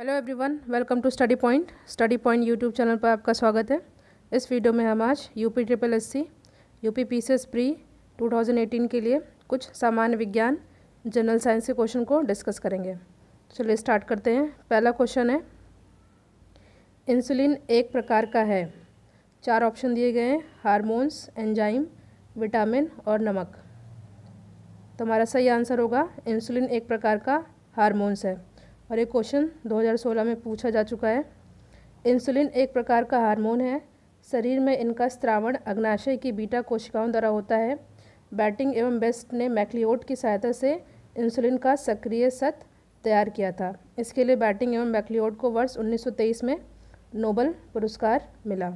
hello everyone welcome to study point study point YouTube channel पर आपका स्वागत है इस वीडियो में हम आज UP triple S C U P C S pre two thousand eighteen के लिए कुछ सामान्य विज्ञान जनरल साइंस के क्वेश्चन को डिस्कस करेंगे चलिए स्टार्ट करते हैं पहला क्वेश्चन है इंसुलिन एक प्रकार का है चार ऑप्शन दिए गए हैं हारमोन्स एंजाइम विटामिन और नमक तो हमारा सही आंसर होगा इंसुलिन एक प्रकार का हारमोन्स है और ये क्वेश्चन 2016 में पूछा जा चुका है इंसुलिन एक प्रकार का हार्मोन है शरीर में इनका स्त्रावण अग्नाशय की बीटा कोशिकाओं द्वारा होता है बैटिंग एवं बेस्ट ने मैक्लियोट की सहायता से इंसुलिन का सक्रिय सत तैयार किया था इसके लिए बैटिंग एवं मैक्लियोट को वर्ष 1923 में नोबल पुरस्कार मिला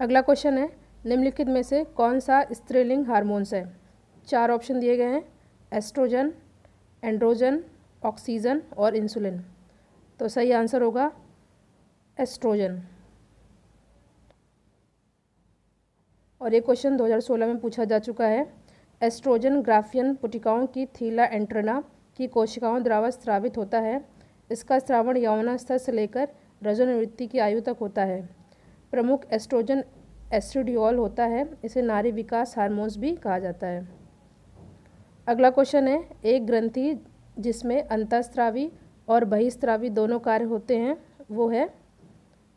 अगला क्वेश्चन है निम्नलिखित में से कौन सा स्त्रीलिंग हार्मोन्स है चार ऑप्शन दिए गए हैं एस्ट्रोजन एंड्रोजन ऑक्सीजन और इंसुलिन तो सही आंसर होगा एस्ट्रोजन और ये क्वेश्चन 2016 में पूछा जा चुका है एस्ट्रोजन ग्राफियन पुटिकाओं की थीला एंट्रना की कोशिकाओं द्वारा स्रावित होता है इसका श्रावण स्तर से लेकर रजोनिवृत्ति की आयु तक होता है प्रमुख एस्ट्रोजन एस्ट्रोडियोल होता है इसे नारी विकास हार्मोन्स भी कहा जाता है अगला क्वेश्चन है एक ग्रंथि जिसमें अंतस्त्रावी और बहिस्त्रावी दोनों कार्य होते हैं वो है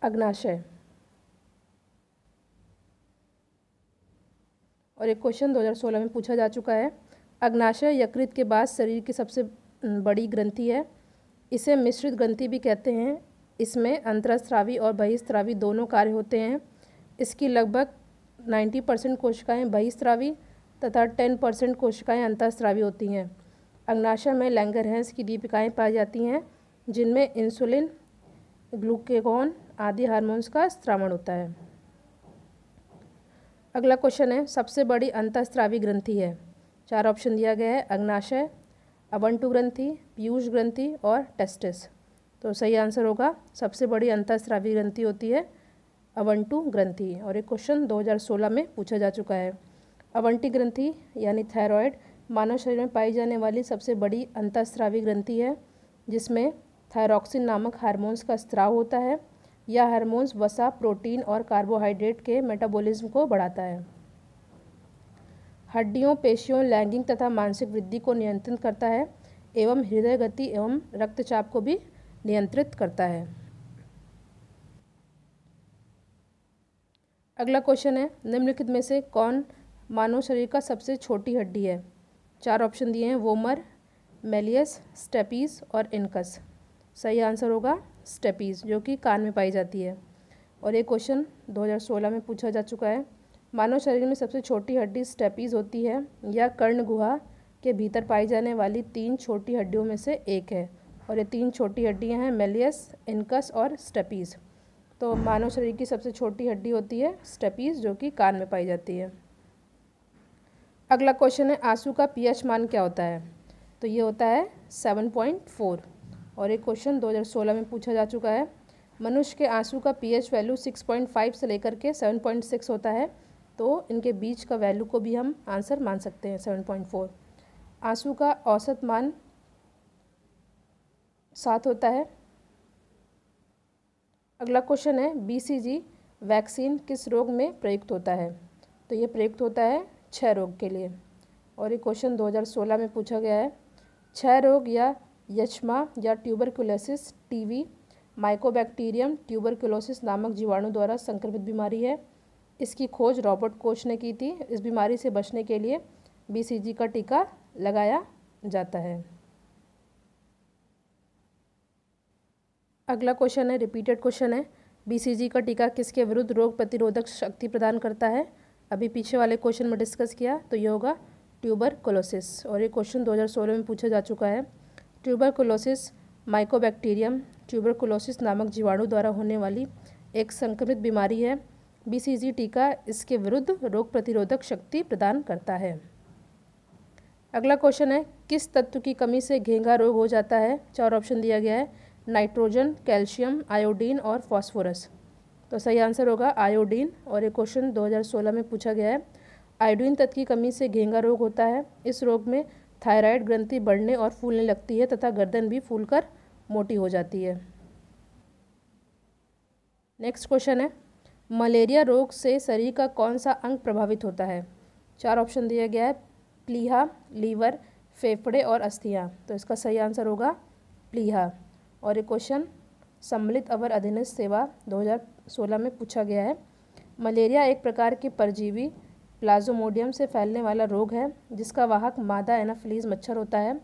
अग्नाशय और एक क्वेश्चन 2016 में पूछा जा चुका है अग्नाशय यकृत के बाद शरीर की सबसे बड़ी ग्रंथि है इसे मिश्रित ग्रंथि भी कहते हैं इसमें अंतरस्त्रावी और बहिस्त्रावी दोनों कार्य होते हैं इसकी लगभग 90 परसेंट कोशिकाएँ बहिस्त्रावी तथा 10 परसेंट कोशिकाएँ अंतस्त्रावी होती हैं अग्नाशय में लैंगरहंस की दीपिकाएँ पाई जाती हैं जिनमें इंसुलिन ग्लूकेगोन आदि हार्मोन्स का स्त्रावण होता है अगला क्वेश्चन है सबसे बड़ी अंतस्त्रावी ग्रंथि है चार ऑप्शन दिया गया है अग्नाशय अबंटु ग्रंथि पीयूष ग्रंथि और टेस्टिस तो सही आंसर होगा सबसे बड़ी अंतस्त्रावी ग्रंथि होती है अवंटू ग्रंथि और ये क्वेश्चन 2016 में पूछा जा चुका है अवंटी ग्रंथि यानी थायरॉयड मानव शरीर में पाई जाने वाली सबसे बड़ी अंतःस्रावी ग्रंथि है जिसमें थायरॉक्सिन नामक हार्मोन्स का स्त्राव होता है यह हार्मोन्स वसा प्रोटीन और कार्बोहाइड्रेट के मेटाबॉलिज्म को बढ़ाता है हड्डियों पेशियों लैंगिंग तथा मानसिक वृद्धि को नियंत्रित करता है एवं हृदय गति एवं रक्तचाप को भी नियंत्रित करता है अगला क्वेश्चन है निम्नलिखित में से कौन मानव शरीर का सबसे छोटी हड्डी है चार ऑप्शन दिए हैं वोमर मेलियस स्टेपीज और इनकस सही आंसर होगा स्टेपीज जो कि कान में पाई जाती है और ये क्वेश्चन 2016 में पूछा जा चुका है मानव शरीर में सबसे छोटी हड्डी स्टेपीज होती है या कर्ण गुहा के भीतर पाई जाने वाली तीन छोटी हड्डियों में से एक है और ये तीन छोटी हड्डियाँ हैं मेलियस इनकस और स्टेपीज़ तो मानव शरीर की सबसे छोटी हड्डी होती है स्टेपीज़ जो कि कान में पाई जाती है अगला क्वेश्चन है आंसू का पीएच मान क्या होता है तो ये होता है सेवन पॉइंट फोर और एक क्वेश्चन दो हज़ार सोलह में पूछा जा चुका है मनुष्य के आंसू का pH value six point five से लेकर के सेवन पॉइंट सिक्स होता है तो इनके बीच का वैल्यू को भी हम आंसर मान सकते हैं सेवन पॉइंट फोर आंसू का औसत मान सात होता है अगला क्वेश्चन है जी वैक्सीन किस रोग में प्रयुक्त होता है तो ये प्रयुक्त होता है क्षय रोग के लिए और ये क्वेश्चन 2016 में पूछा गया है क्षय रोग या यक्षमा या ट्यूबरकुलोसिस टीवी माइकोबैक्टीरियम ट्यूबरकुलोसिस नामक जीवाणु द्वारा संक्रमित बीमारी है इसकी खोज रॉबर्ट कोच ने की थी इस बीमारी से बचने के लिए बीसीजी का टीका लगाया जाता है अगला क्वेश्चन है रिपीटेड क्वेश्चन है बीसीजी का टीका किसके विरुद्ध रोग प्रतिरोधक शक्ति प्रदान करता है अभी पीछे वाले क्वेश्चन में डिस्कस किया तो ये होगा ट्यूबर कोलोसिस और ये क्वेश्चन 2016 में पूछा जा चुका है tuberculosis mycobacterium tuberculosis नामक जीवाणु द्वारा होने वाली एक संक्रमित बीमारी है बीसीजी टीका इसके विरुद्ध रोग प्रतिरोधक शक्ति प्रदान करता है अगला क्वेश्चन है किस तत्व की कमी से घेंगा रोग हो जाता है चार ऑप्शन दिया गया है नाइट्रोजन कैल्शियम आयोडीन और फॉस्फोरस तो सही आंसर होगा आयोडीन और ये क्वेश्चन 2016 में पूछा गया है आयोडीन तत्व की कमी से घेंगा रोग होता है इस रोग में थायराइड ग्रंथि बढ़ने और फूलने लगती है तथा गर्दन भी फूल मोटी हो जाती है नेक्स्ट क्वेश्चन है मलेरिया रोग से शरीर का कौन सा अंग प्रभावित होता है चार ऑप्शन दिया गया है प्लीहा लीवर फेफड़े और अस्थियाँ तो इसका सही आंसर होगा प्लीहा और ये क्वेश्चन सम्मिलित अवर अधीनस्थ सेवा 2016 में पूछा गया है मलेरिया एक प्रकार की परजीवी प्लाजोमोडियम से फैलने वाला रोग है जिसका वाहक मादा एनाफ्लीज मच्छर होता है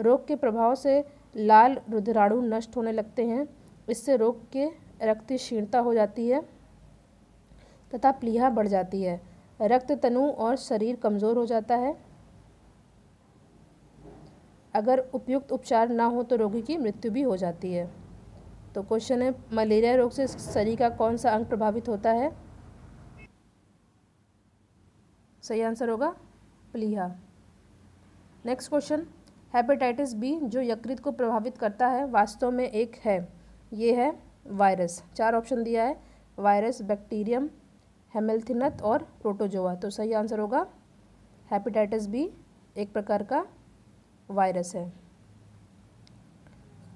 रोग के प्रभाव से लाल रुद्राणु नष्ट होने लगते हैं इससे रोग के रक्त क्षीणता हो जाती है तथा प्लीहा बढ़ जाती है रक्त तनु और शरीर कमज़ोर हो जाता है अगर उपयुक्त उपचार ना हो तो रोगी की मृत्यु भी हो जाती है तो क्वेश्चन है मलेरिया रोग से शरीर का कौन सा अंग प्रभावित होता है सही आंसर होगा प्लीहा नेक्स्ट क्वेश्चन हेपेटाइटिस बी जो यकृत को प्रभावित करता है वास्तव में एक है ये है वायरस चार ऑप्शन दिया है वायरस बैक्टीरियम हेमेल्थिनत और प्रोटोजोआ तो सही आंसर होगा हेपेटाइटिस बी एक प्रकार का वायरस है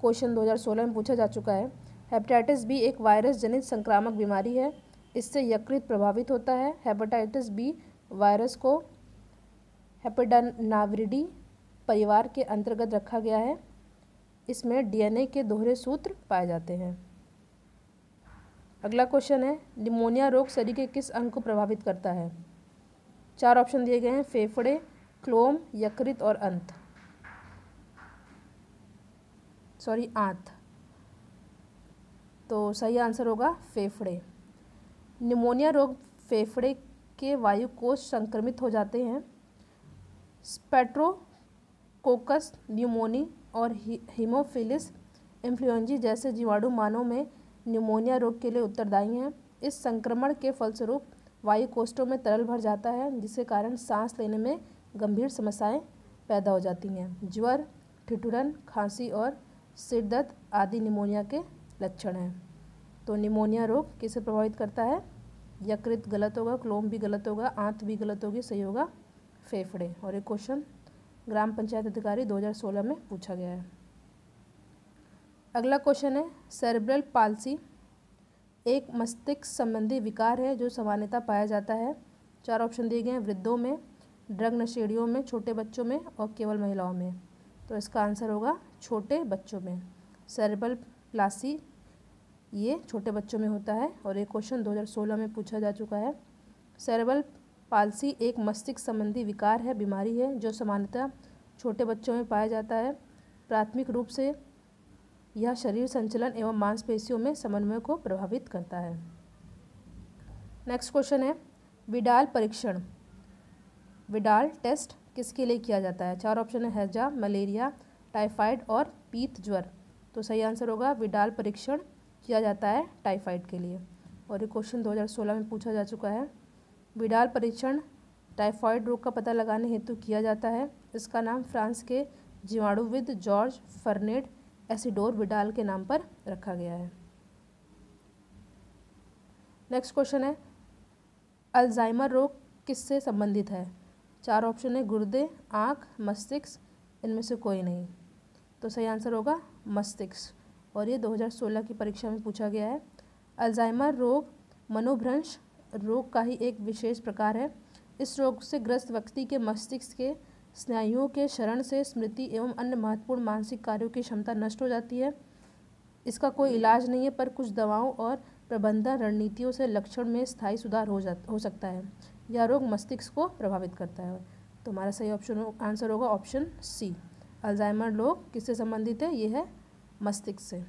क्वेश्चन 2016 में पूछा जा चुका है हेपेटाइटिस बी एक वायरस जनित संक्रामक बीमारी है इससे यकृत प्रभावित होता है हेपेटाइटिस बी वायरस को हेपेडनाविडी परिवार के अंतर्गत रखा गया है इसमें डीएनए के दोहरे सूत्र पाए जाते हैं अगला क्वेश्चन है निमोनिया रोग शरीर के किस अंग को प्रभावित करता है चार ऑप्शन दिए गए हैं फेफड़े क्लोम यकृत और अंत सॉरी आंत तो सही आंसर होगा फेफड़े निमोनिया रोग फेफड़े के वायु कोष संक्रमित हो जाते हैं स्पेट्रोकोकस न्यूमोनी और हीमोफिलिस इन्फ्लुएंजी जैसे जीवाणु मानव में निमोनिया रोग के लिए उत्तरदायी हैं इस संक्रमण के फलस्वरूप वायु कोष्ठों में तरल भर जाता है जिसके कारण सांस लेने में गंभीर समस्याएं पैदा हो जाती हैं ज्वर ठिठुरन खांसी और सिर दर्द आदि निमोनिया के लक्षण हैं तो निमोनिया रोग किसे प्रभावित करता है यकृत गलत होगा क्लोम भी गलत होगा आंत भी गलत होगी सही होगा फेफड़े और एक क्वेश्चन ग्राम पंचायत अधिकारी 2016 में पूछा गया है अगला क्वेश्चन है सेरेब्रल पालसी एक मस्तिष्क संबंधी विकार है जो सामान्यता पाया जाता है चार ऑप्शन दिए गए हैं वृद्धों में ड्रग नशेड़ियों में छोटे बच्चों में और केवल महिलाओं में तो इसका आंसर होगा छोटे बच्चों में सेरेबल प्लासी ये छोटे बच्चों में होता है और ये क्वेश्चन 2016 में पूछा जा चुका है सेरेबल पालसी एक मस्तिष्क संबंधी विकार है बीमारी है जो सामान्यतः छोटे बच्चों में पाया जाता है प्राथमिक रूप से यह शरीर संचलन एवं मांसपेशियों में समन्वय को प्रभावित करता है नेक्स्ट क्वेश्चन है विडाल परीक्षण विडाल टेस्ट किसके लिए किया जाता है चार ऑप्शन है हैजा मलेरिया टाइफाइड और पीत ज्वर तो सही आंसर होगा विडाल परीक्षण किया जाता है टाइफाइड के लिए और ये क्वेश्चन 2016 में पूछा जा चुका है विडाल परीक्षण टाइफाइड रोग का पता लगाने हेतु किया जाता है इसका नाम फ्रांस के जीवाणुविद जॉर्ज फर्नेड एसिडोर विडाल के नाम पर रखा गया है नेक्स्ट क्वेश्चन है अल्जाइमर रोग किससे संबंधित है चार ऑप्शन है गुर्दे आँख मस्तिष्क इनमें से कोई नहीं तो सही आंसर होगा मस्तिष्क और ये 2016 की परीक्षा में पूछा गया है अल्जाइमर रोग मनोभ्रंश रोग का ही एक विशेष प्रकार है इस रोग से ग्रस्त व्यक्ति के मस्तिष्क के स्नायुओं के शरण से स्मृति एवं अन्य महत्वपूर्ण मानसिक कार्यों की क्षमता नष्ट हो जाती है इसका कोई इलाज नहीं है पर कुछ दवाओं और प्रबंधन रणनीतियों से लक्षण में स्थायी सुधार हो जा हो सकता है यह रोग मस्तिष्क को प्रभावित करता है तो हमारा सही ऑप्शन आंसर होगा ऑप्शन सी अल्जाइमर रोग किससे संबंधित है ये है मस्तिष्क से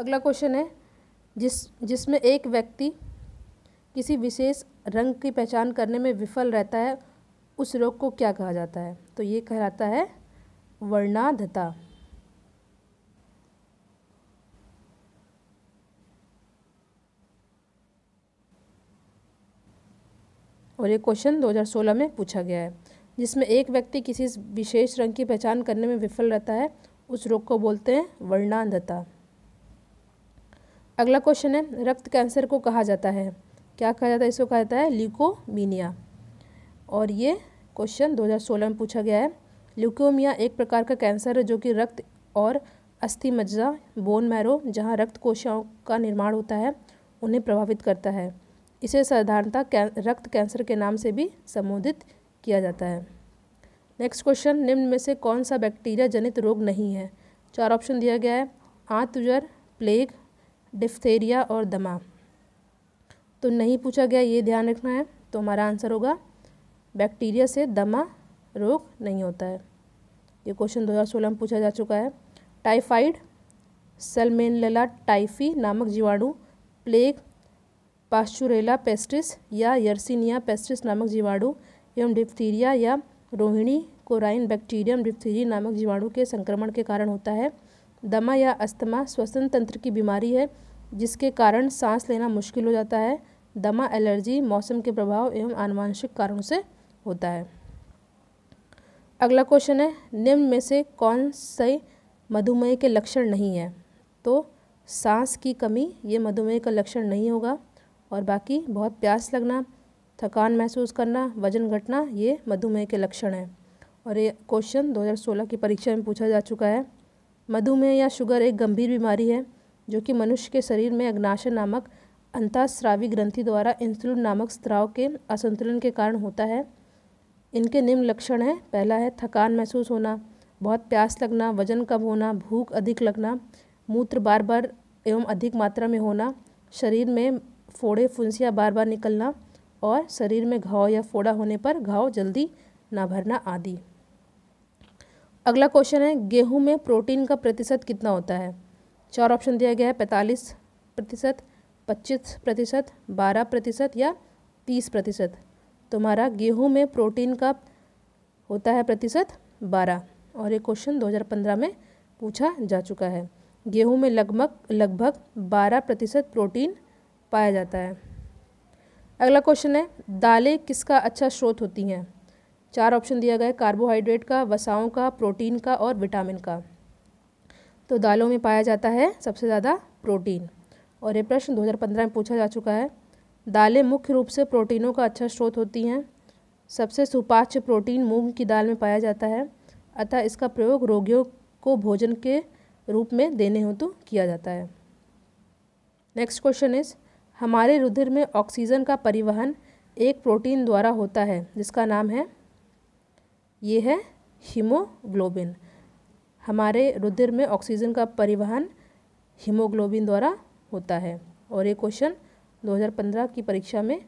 अगला क्वेश्चन है जिस जिसमें एक व्यक्ति किसी विशेष रंग की पहचान करने में विफल रहता है उस रोग को क्या कहा जाता है तो ये कहलाता है वर्णाधता और ये क्वेश्चन 2016 में पूछा गया है जिसमें एक व्यक्ति किसी विशेष रंग की पहचान करने में विफल रहता है उस रोग को बोलते हैं वर्णांधता अगला क्वेश्चन है रक्त कैंसर को कहा जाता है क्या कहा जाता है इसको कहा जाता है ल्यूकोमीनिया और ये क्वेश्चन 2016 में पूछा गया है ल्यूकोमिया एक प्रकार का कैंसर है जो कि रक्त और अस्थि मज्जा बोन मैरो जहाँ रक्त कोशिकाओं का निर्माण होता है उन्हें प्रभावित करता है इसे साधारणता कै, रक्त कैंसर के नाम से भी संबोधित किया जाता है नेक्स्ट क्वेश्चन निम्न में से कौन सा बैक्टीरिया जनित रोग नहीं है चार ऑप्शन दिया गया है आंतुजर प्लेग डिफ्थेरिया और दमा तो नहीं पूछा गया ये ध्यान रखना है तो हमारा आंसर होगा बैक्टीरिया से दमा रोग नहीं होता है ये क्वेश्चन 2016 में पूछा जा चुका है टाइफाइड सलमेनला टाइफी नामक जीवाणु प्लेग पाश्चुरेला पेस्ट्रिस या यर्सिनिया पेस्ट्रिस नामक जीवाणु एवं डिप्थीरिया या रोहिणी कोराइन बैक्टीरियम डिप्थीरिया नामक जीवाणु के संक्रमण के कारण होता है दमा या अस्थमा श्वसन तंत्र की बीमारी है जिसके कारण सांस लेना मुश्किल हो जाता है दमा एलर्जी मौसम के प्रभाव एवं आनुवांशिक कारणों से होता है अगला क्वेश्चन है निम्न में से कौन से मधुमेह के लक्षण नहीं है तो सांस की कमी ये मधुमेह का लक्षण नहीं होगा और बाकी बहुत प्यास लगना थकान महसूस करना वजन घटना ये मधुमेह के लक्षण हैं और ये क्वेश्चन 2016 की परीक्षा में पूछा जा चुका है मधुमेह या शुगर एक गंभीर बीमारी है जो कि मनुष्य के शरीर में अग्नाशय नामक अंतःस्रावी ग्रंथि द्वारा इंसुलिन नामक स्त्राव के असंतुलन के कारण होता है इनके निम्न लक्षण हैं पहला है थकान महसूस होना बहुत प्यास लगना वजन कम होना भूख अधिक लगना मूत्र बार बार एवं अधिक मात्रा में होना शरीर में फोड़े फुंसियाँ बार बार निकलना और शरीर में घाव या फोड़ा होने पर घाव जल्दी ना भरना आदि अगला क्वेश्चन है गेहूं में प्रोटीन का प्रतिशत कितना होता है चार ऑप्शन दिया गया है पैंतालीस प्रतिशत पच्चीस प्रतिशत बारह प्रतिशत या तीस प्रतिशत तुम्हारा गेहूं में प्रोटीन का होता है प्रतिशत बारह और ये क्वेश्चन 2015 में पूछा जा चुका है गेहूं में लगभग लगभग बारह प्रतिशत प्रोटीन पाया जाता है अगला क्वेश्चन है दालें किसका अच्छा स्रोत होती हैं चार ऑप्शन दिया गया है कार्बोहाइड्रेट का वसाओं का प्रोटीन का और विटामिन का तो दालों में पाया जाता है सबसे ज़्यादा प्रोटीन और ये प्रश्न 2015 में पूछा जा चुका है दालें मुख्य रूप से प्रोटीनों का अच्छा स्रोत होती हैं सबसे सुपाच्य प्रोटीन मूंग की दाल में पाया जाता है अतः इसका प्रयोग रोगियों को भोजन के रूप में देने हो तो किया जाता है नेक्स्ट क्वेश्चन इज़ हमारे रुधिर में ऑक्सीजन का परिवहन एक प्रोटीन द्वारा होता है जिसका नाम है ये है हीमोग्लोबिन हमारे रुधिर में ऑक्सीजन का परिवहन हीमोग्लोबिन द्वारा होता है और ये क्वेश्चन 2015 की परीक्षा में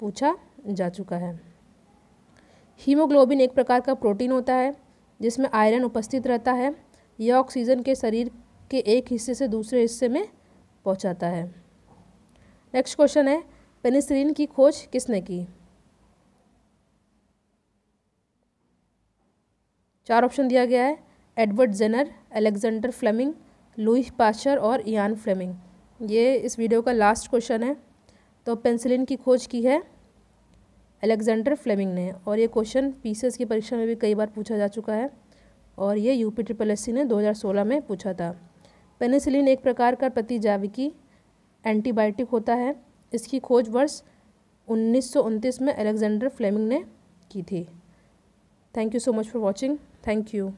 पूछा जा चुका है हीमोग्लोबिन एक प्रकार का प्रोटीन होता है जिसमें आयरन उपस्थित रहता है यह ऑक्सीजन के शरीर के एक हिस्से से दूसरे हिस्से में पहुंचाता है नेक्स्ट क्वेश्चन है पेनिसिलिन की खोज किसने की चार ऑप्शन दिया गया है Edward Jenner Alexander Fleming Louis Pasteur और इयान फ्लेमिंग ये इस वीडियो का लास्ट क्वेश्चन है तो पेंसिलिन की खोज की है अलेक्जेंडर फ्लेमिंग ने और ये क्वेश्चन पीसीएस की परीक्षा में भी कई बार पूछा जा चुका है और ये यूपी ट्रिपल एस ने 2016 में पूछा था पेनिसिलिन एक प्रकार का प्रतिजाविकी एंटीबायोटिक होता है इसकी खोज वर्ष उन्नीस में अलेक्जेंडर फ्लेमिंग ने की थी thank you so much for watching thank you